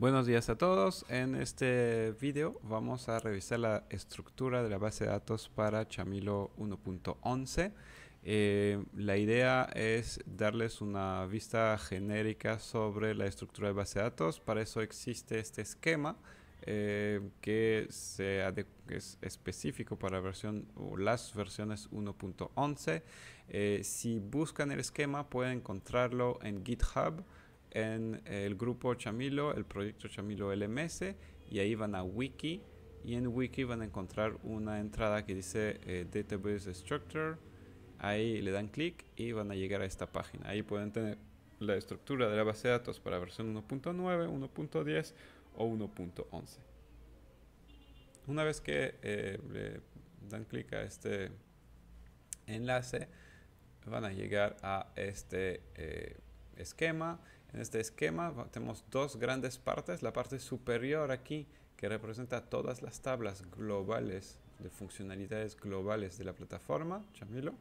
Buenos días a todos. En este video vamos a revisar la estructura de la base de datos para Chamilo 1.11. Eh, la idea es darles una vista genérica sobre la estructura de base de datos. Para eso existe este esquema eh, que, es específico para la versión o las versiones 1.11. Eh, si buscan el esquema pueden encontrarlo en GitHub en el grupo Chamilo, el proyecto Chamilo LMS, y ahí van a Wiki. Y en Wiki van a encontrar una entrada que dice eh, Database Structure. Ahí le dan clic y van a llegar a esta página. Ahí pueden tener la estructura de la base de datos para versión 1.9, 1.10 o 1.11. Una vez que eh, le dan clic a este enlace, van a llegar a este eh, esquema en este esquema tenemos dos grandes partes. La parte superior aquí, que representa todas las tablas globales de funcionalidades globales de la plataforma, Chamilo.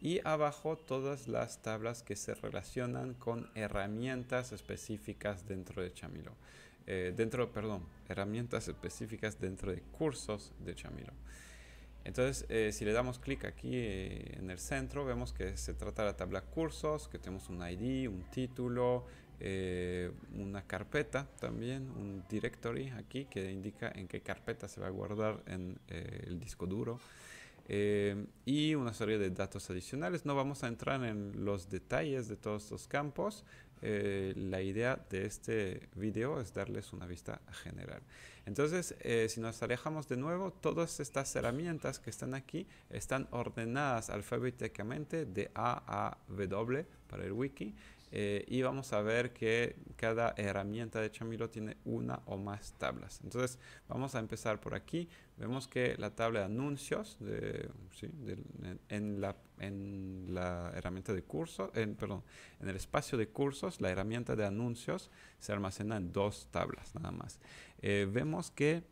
Y abajo todas las tablas que se relacionan con herramientas específicas dentro de Chamilo. Eh, perdón, herramientas específicas dentro de cursos de Chamilo. Entonces, eh, si le damos clic aquí eh, en el centro, vemos que se trata de la tabla cursos, que tenemos un ID, un título, eh, una carpeta también, un directory aquí que indica en qué carpeta se va a guardar en el disco duro. Eh, y una serie de datos adicionales. No vamos a entrar en los detalles de todos estos campos. Eh, la idea de este video es darles una vista general. Entonces, eh, si nos alejamos de nuevo, todas estas herramientas que están aquí están ordenadas alfabéticamente de A a W para el wiki eh, y vamos a ver que cada herramienta de Chamilo tiene una o más tablas. Entonces vamos a empezar por aquí. Vemos que la tabla de anuncios de, en, la, en, la, herramienta de cursos, en, perdón, en el espacio de cursos, la herramienta de anuncios se almacena en dos tablas nada más. Eh, vemos que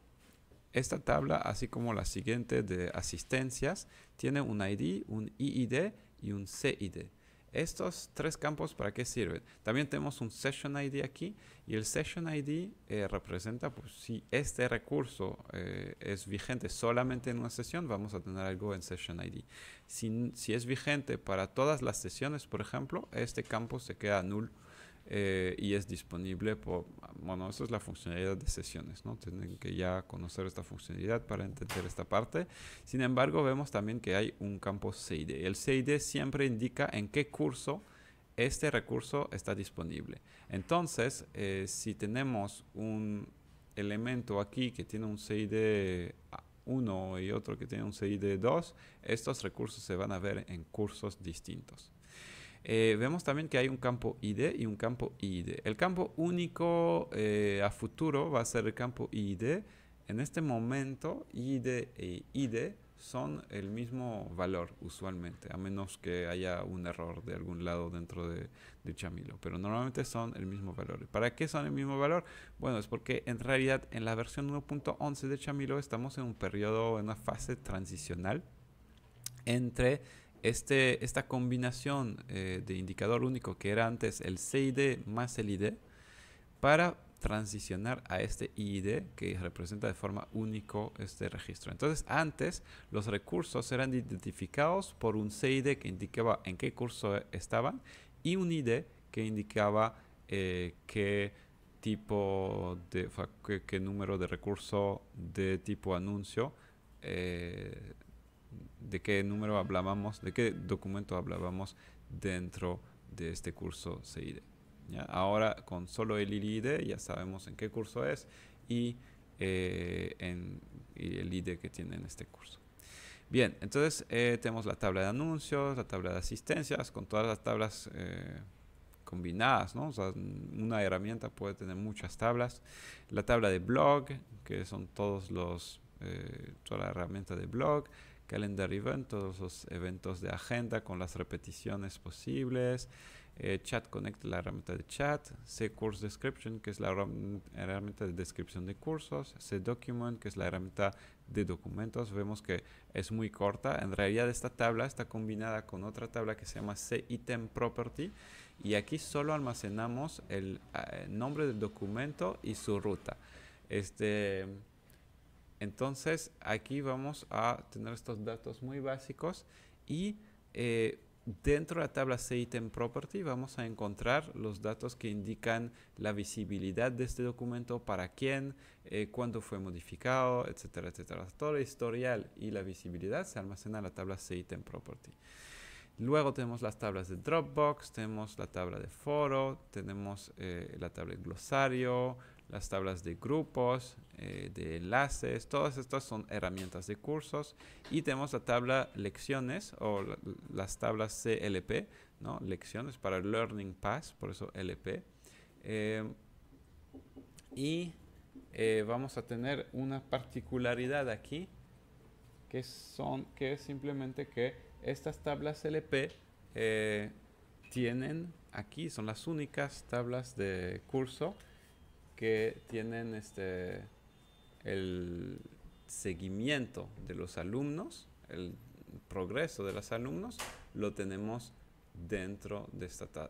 esta tabla, así como la siguiente de asistencias, tiene un ID, un IID y un CID. Estos tres campos, ¿para qué sirven? También tenemos un Session ID aquí y el Session ID eh, representa pues, si este recurso eh, es vigente solamente en una sesión, vamos a tener algo en Session ID. Si, si es vigente para todas las sesiones, por ejemplo, este campo se queda nulo eh, y es disponible por, bueno, eso es la funcionalidad de sesiones, ¿no? Tienen que ya conocer esta funcionalidad para entender esta parte. Sin embargo, vemos también que hay un campo CID. El CID siempre indica en qué curso este recurso está disponible. Entonces, eh, si tenemos un elemento aquí que tiene un CID 1 y otro que tiene un CID 2, estos recursos se van a ver en cursos distintos. Eh, vemos también que hay un campo ID y un campo ID. El campo único eh, a futuro va a ser el campo ID. En este momento ID y e ID son el mismo valor usualmente, a menos que haya un error de algún lado dentro de, de Chamilo. Pero normalmente son el mismo valor. ¿Para qué son el mismo valor? Bueno, es porque en realidad en la versión 1.11 de Chamilo estamos en un periodo, en una fase transicional entre este, esta combinación eh, de indicador único que era antes el CID más el ID para transicionar a este ID que representa de forma único este registro. Entonces antes los recursos eran identificados por un CID que indicaba en qué curso estaban y un ID que indicaba eh, qué tipo de, qué, número de recurso de tipo anuncio eh, de qué número hablábamos, de qué documento hablábamos dentro de este curso CID. Ahora con solo el ID ya sabemos en qué curso es y, eh, en, el ID que tiene en este curso. Bien, entonces eh, tenemos la tabla de anuncios, la tabla de asistencias, con todas las tablas eh, combinadas, ¿no? una herramienta puede tener muchas tablas. La tabla de blog, que son todos los, eh, toda la herramienta de blog. Calendar Event, todos los eventos de agenda con las repeticiones posibles. Eh, chat Connect, la herramienta de chat. C Course Description, que es la herramienta de descripción de cursos. C Document, que es la herramienta de documentos. Vemos que es muy corta. En realidad esta tabla está combinada con otra tabla que se llama C Item Property. Y aquí solo almacenamos el eh, nombre del documento y su ruta. Este entonces aquí vamos a tener estos datos muy básicos y eh, dentro de la tabla Item Property vamos a encontrar los datos que indican la visibilidad de este documento, para quién, eh, cuándo fue modificado, etcétera, etcétera. Todo el historial y la visibilidad se almacena en la tabla Item Property. Luego tenemos las tablas de Dropbox, tenemos la tabla de foro, tenemos eh, la tabla de glosario, las tablas de grupos, eh, de enlaces, todas estas son herramientas de cursos y tenemos la tabla lecciones o las tablas CLP, ¿no? lecciones para Learning Pass, por eso LP. Eh, y eh, vamos a tener una particularidad aquí que, son, que es simplemente que estas tablas LP tienen aquí, son las únicas tablas de curso que tienen este, el seguimiento de los alumnos, el progreso de los alumnos, lo tenemos dentro de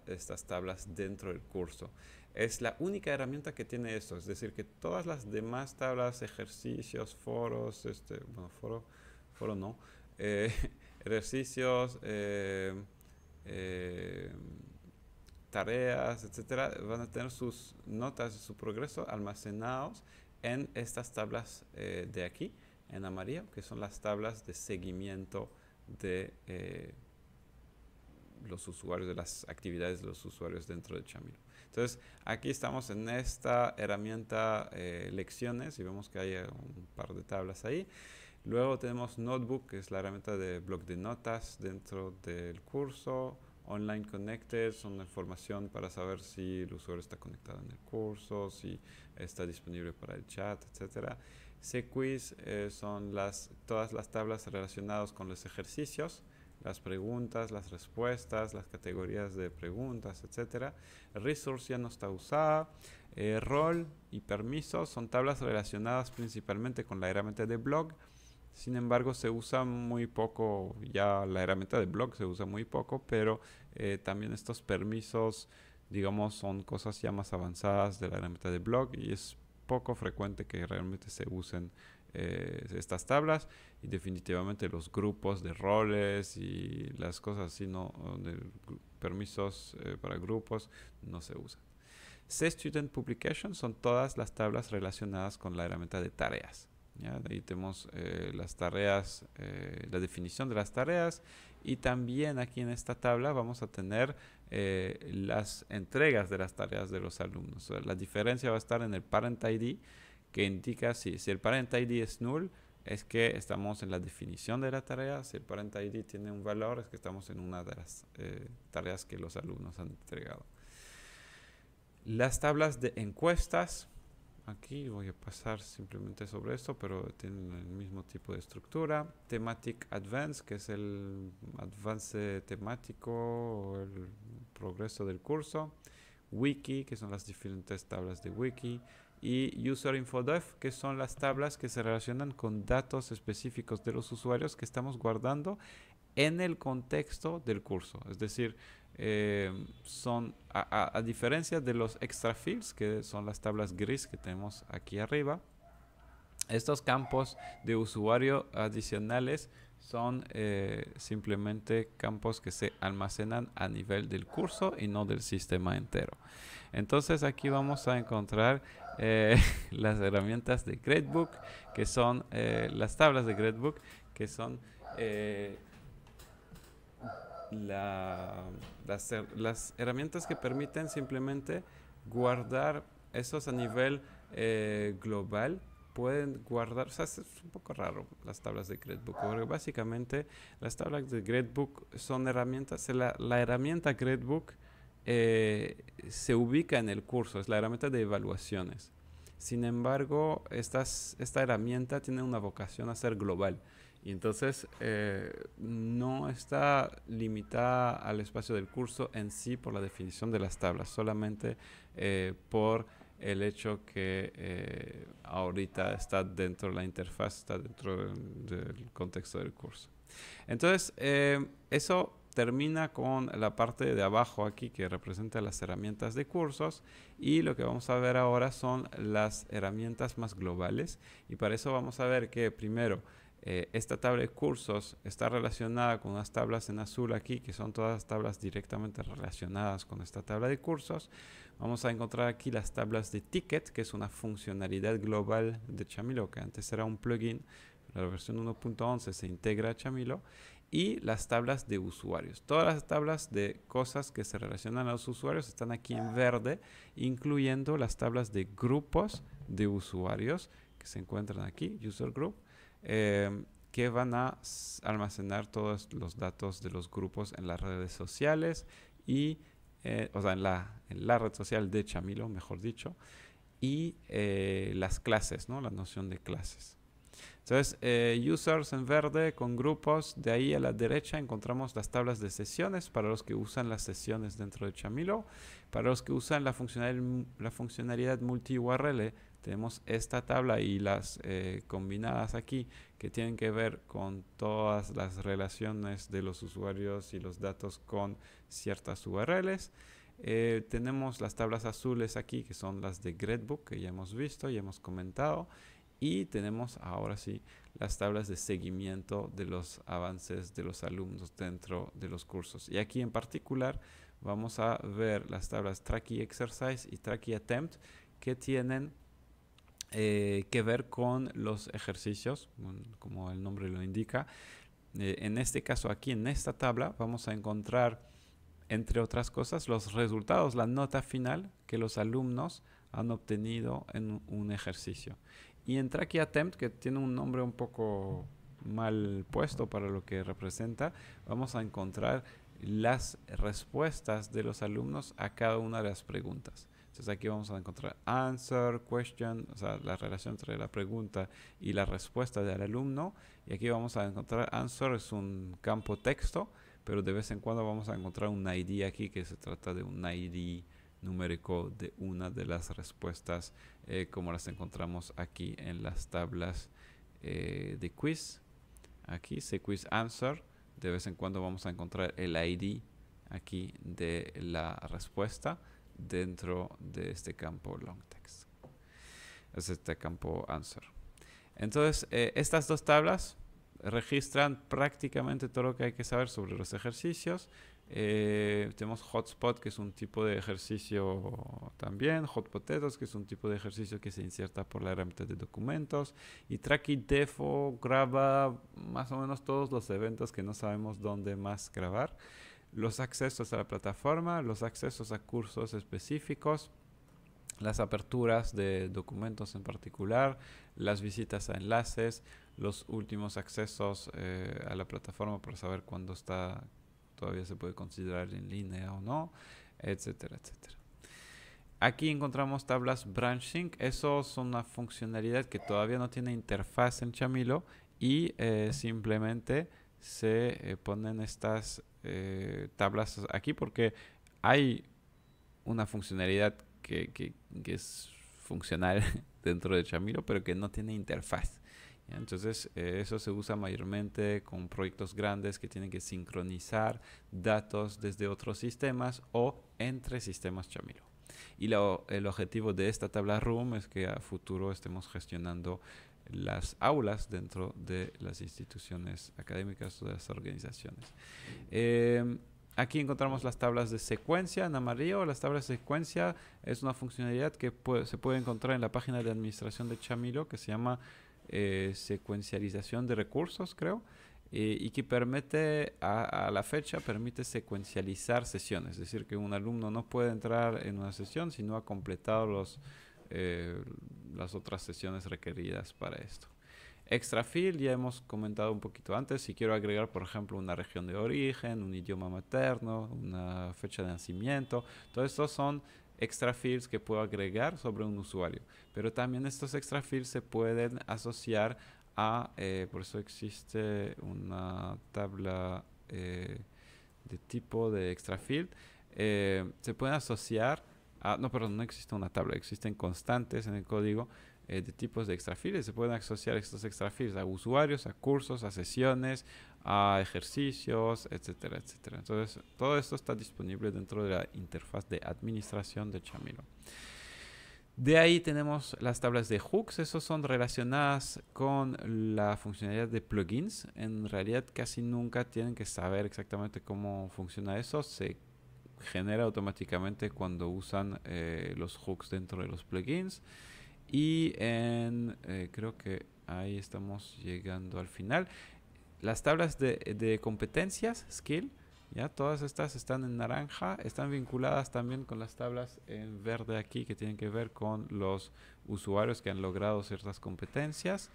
estas tablas, dentro del curso. Es la única herramienta que tiene esto, es decir, que todas las demás tablas, ejercicios, foros, este, bueno, foro, foro no, eh, ejercicios, eh, eh, tareas, etcétera, van a tener sus notas de su progreso almacenados en estas tablas eh, de aquí, en amarillo, que son las tablas de seguimiento de eh, los usuarios, de las actividades de los usuarios dentro de Chamilo. Entonces, aquí estamos en esta herramienta eh, lecciones y vemos que hay un par de tablas ahí. Luego tenemos Notebook, que es la herramienta de blog de notas dentro del curso online connected, son información para saber si el usuario está conectado en el curso, si está disponible para el chat, etc. Se quiz eh, son las, todas las tablas relacionadas con los ejercicios, las preguntas, las respuestas, las categorías de preguntas, etc. Resource ya no está usada. Role eh, rol y Permiso, son tablas relacionadas principalmente con la herramienta de blog sin embargo, se usa muy poco, ya la herramienta de blog se usa muy poco, pero eh, también estos permisos, digamos, son cosas ya más avanzadas de la herramienta de blog y es poco frecuente que realmente se usen eh, estas tablas y definitivamente los grupos de roles y las cosas así, no, permisos eh, para grupos no se usan. C-Student Publications son todas las tablas relacionadas con la herramienta de tareas ahí tenemos eh, las tareas, eh, la definición de las tareas y también aquí en esta tabla vamos a tener eh, las entregas de las tareas de los alumnos. La diferencia va a estar en el parent ID que indica si, si el parent ID es null, es que estamos en la definición de la tarea. Si el parent ID tiene un valor, es que estamos en una de las tareas que los alumnos han entregado. Las tablas de encuestas aquí voy a pasar simplemente sobre esto pero tienen el mismo tipo de estructura thematic advance que es el avance temático o el progreso del curso wiki que son las diferentes tablas de wiki y User Info que son las tablas que se relacionan con datos específicos de los usuarios que estamos guardando en el contexto del curso. Es decir, eh, son a, diferencia de los extra fields, que son las tablas gris que tenemos aquí arriba, estos campos de usuario adicionales son eh, simplemente campos que se almacenan a nivel del curso y no del sistema entero. Entonces aquí vamos a encontrar eh, las herramientas de GreatBook que son eh, las tablas de GreatBook que son eh, las, herramientas que permiten simplemente guardar esos a nivel global. Pueden guardar, o sea, es un poco raro las tablas de GreatBook porque básicamente las tablas de Gradebook son herramientas, la, la herramienta Gradebook eh, se ubica en el curso, es la herramienta de evaluaciones. Sin embargo, esta herramienta tiene una vocación a ser global y entonces eh, no está limitada al espacio del curso en sí por la definición de las tablas, solamente eh, por el hecho que ahorita está dentro de la interfaz, está dentro del, del contexto del curso. Entonces, eso termina con la parte de abajo aquí que representa las herramientas de cursos y lo que vamos a ver ahora son las herramientas más globales y para eso vamos a ver que primero eh, esta tabla de cursos está relacionada con unas tablas en azul aquí que son todas las tablas directamente relacionadas con esta tabla de cursos vamos a encontrar aquí las tablas de ticket que es una funcionalidad global de Chamilo que antes era un plugin la versión 1.11 se integra a Chamilo y las tablas de usuarios. Todas las tablas de cosas que se relacionan a los usuarios están aquí en verde, incluyendo las tablas de grupos de usuarios que se encuentran aquí, user group, eh, que van a almacenar todos los datos de los grupos en las redes sociales y, eh, o sea, en la, red social de Chamilo, mejor dicho, y eh, las clases, ¿no? La noción de clases. Entonces, eh, users en verde con grupos, de ahí a la derecha encontramos las tablas de sesiones para los que usan las sesiones dentro de Chamilo. Para los que usan la funcionalidad, la funcionalidad multi-URL, tenemos esta tabla y las eh, combinadas aquí que tienen que ver con todas las relaciones de los usuarios y los datos con ciertas URLs. Eh, tenemos las tablas azules aquí que son las de gradebook que ya hemos visto y hemos comentado y tenemos ahora sí las tablas de seguimiento de los avances de los alumnos dentro de los cursos. Y aquí en particular vamos a ver las tablas Tracky Exercise y Tracky Attempt que tienen eh, que ver con los ejercicios, como el nombre lo indica. Eh, en este caso aquí, en esta tabla, vamos a encontrar, entre otras cosas, los resultados, la nota final que los alumnos han obtenido en un ejercicio. Y en a Attempt, que tiene un nombre un poco mal puesto para lo que representa, vamos a encontrar las respuestas de los alumnos a cada una de las preguntas. Entonces aquí vamos a encontrar answer, question, o sea, la relación entre la pregunta y la respuesta del alumno. Y aquí vamos a encontrar answer, es un campo texto, pero de vez en cuando vamos a encontrar un ID aquí que se trata de un ID numérico de una de las respuestas eh, como las encontramos aquí en las tablas eh, de quiz. Aquí, se quiz answer, de vez en cuando vamos a encontrar el ID aquí de la respuesta dentro de este campo long text. Es este campo answer. Entonces, eh, estas dos tablas registran prácticamente todo lo que hay que saber sobre los ejercicios. Eh, tenemos hotspot, que es un tipo de ejercicio también, hot potatoes, que es un tipo de ejercicio que se inserta por la herramienta de documentos, y tracking Defo graba más o menos todos los eventos que no sabemos dónde más grabar, los accesos a la plataforma, los accesos a cursos específicos, las aperturas de documentos en particular, las visitas a enlaces, los últimos accesos eh, a la plataforma para saber cuándo está todavía se puede considerar en línea o no, etcétera, etcétera. Aquí encontramos tablas branching. Eso es una funcionalidad que todavía no tiene interfaz en Chamilo y eh, simplemente se eh, ponen estas eh, tablas aquí porque hay una funcionalidad que es funcional dentro de Chamilo pero que no tiene interfaz. Entonces, eh, eso se usa mayormente con proyectos grandes que tienen que sincronizar datos desde otros sistemas o entre sistemas Chamilo. Y el objetivo de esta tabla Room es que a futuro estemos gestionando las aulas dentro de las instituciones académicas o de las organizaciones. Em, aquí encontramos las tablas de secuencia en amarillo. Las tablas de secuencia es una funcionalidad que se puede encontrar en la página de administración de Chamilo que se llama eh, secuencialización de recursos, creo, y que permite, a, la fecha, permite secuencializar sesiones, es decir, que un alumno no puede entrar en una sesión si no ha completado los, eh, las otras sesiones requeridas para esto. Extrafield, ya hemos comentado un poquito antes, si quiero agregar por ejemplo una región de origen, un idioma materno, una fecha de nacimiento, todos estos son extra fields que puedo agregar sobre un usuario. Pero también estos extra fields se pueden asociar a, eh, por eso existe una tabla eh, de tipo de extra field. Eh, se pueden asociar a, no, perdón, no existe una tabla, existen constantes en el código de tipos de extra fields. Se pueden asociar estos extra fields a usuarios, a cursos, a sesiones, a ejercicios, etcétera, etcétera. Entonces, todo esto está disponible dentro de la interfaz de administración de Chamilo. De ahí tenemos las tablas de hooks, esos son relacionadas con la funcionalidad de plugins. En realidad casi nunca tienen que saber exactamente cómo funciona eso, se genera automáticamente cuando usan eh, los hooks dentro de los plugins. Y eh, creo que ahí estamos llegando al final. Las tablas de, competencias, skill, ya todas estas están en naranja, están vinculadas también con las tablas en verde aquí que tienen que ver con los usuarios que han logrado ciertas competencias.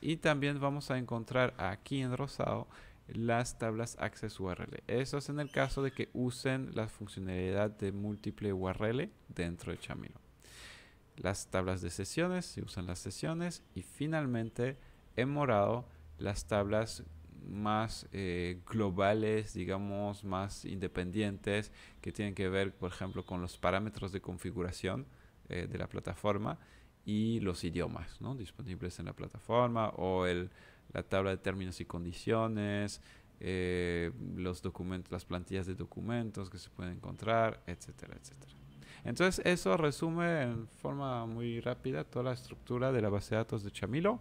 Y también vamos a encontrar aquí en rosado las tablas access URL. Eso es en el caso de que usen la funcionalidad de múltiple URL dentro de Chamilo. Las tablas de sesiones, se usan las sesiones. Y finalmente, en morado, las tablas más eh, globales, digamos, más independientes, que tienen que ver, por ejemplo, con los parámetros de configuración eh, de la plataforma y los idiomas ¿no? disponibles en la plataforma o el, la tabla de términos y condiciones, eh, los documentos, las plantillas de documentos que se pueden encontrar, etcétera, etcétera. Entonces eso resume en forma muy rápida toda la estructura de la base de datos de Chamilo.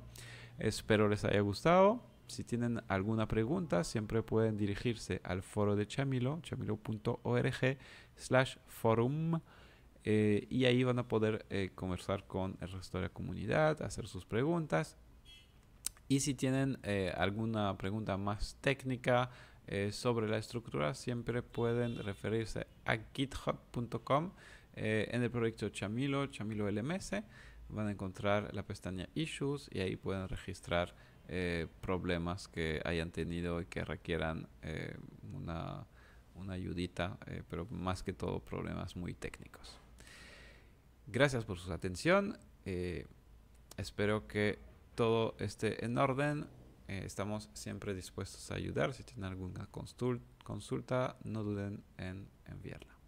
Espero les haya gustado. Si tienen alguna pregunta, siempre pueden dirigirse al foro de Chamilo, chamilo.org slash forum. Eh, y ahí van a poder eh, conversar con el resto de la comunidad, hacer sus preguntas. Y si tienen eh, alguna pregunta más técnica sobre la estructura, siempre pueden referirse a github.com en el proyecto Chamilo, Chamilo LMS. Van a encontrar la pestaña Issues y ahí pueden registrar eh, problemas que hayan tenido y que requieran eh, una, ayudita, eh, pero más que todo problemas muy técnicos. Gracias por su atención. espero que todo esté en orden. estamos siempre dispuestos a ayudar. Si tienen alguna consulta, no duden en enviarla.